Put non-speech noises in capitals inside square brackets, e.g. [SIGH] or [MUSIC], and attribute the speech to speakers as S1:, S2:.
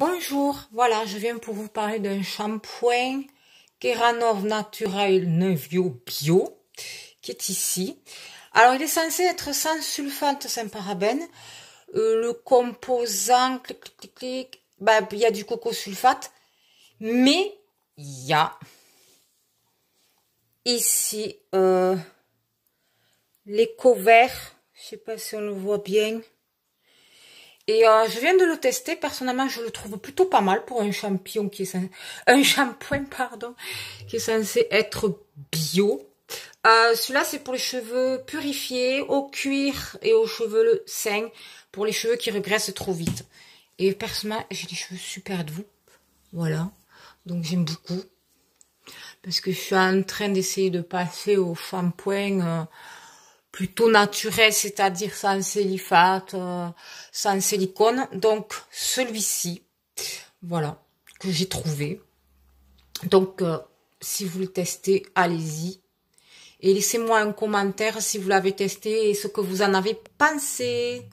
S1: Bonjour, voilà, je viens pour vous parler d'un shampoing Keranov Natural Nevio Bio qui est ici. Alors, il est censé être sans sulfate, sans parabène. Euh, le composant, clic, bah, il y a du coco sulfate, mais il y a ici euh, les couverts. je sais pas si on le voit bien, et euh, je viens de le tester. Personnellement, je le trouve plutôt pas mal pour un champignon qui est [LAUGHS] un shampoing pardon qui est censé être bio. Euh, Celui-là, c'est pour les cheveux purifiés, au cuir et aux cheveux sains, pour les cheveux qui regressent trop vite. Et personnellement, j'ai des cheveux super doux. Voilà. Donc, j'aime beaucoup. Parce que je suis en train d'essayer de passer au shampoing... Euh, plutôt naturel, c'est-à-dire sans céliphate, euh, sans silicone. Donc celui-ci, voilà, que j'ai trouvé. Donc euh, si vous le testez, allez-y. Et laissez-moi un commentaire si vous l'avez testé et ce que vous en avez pensé.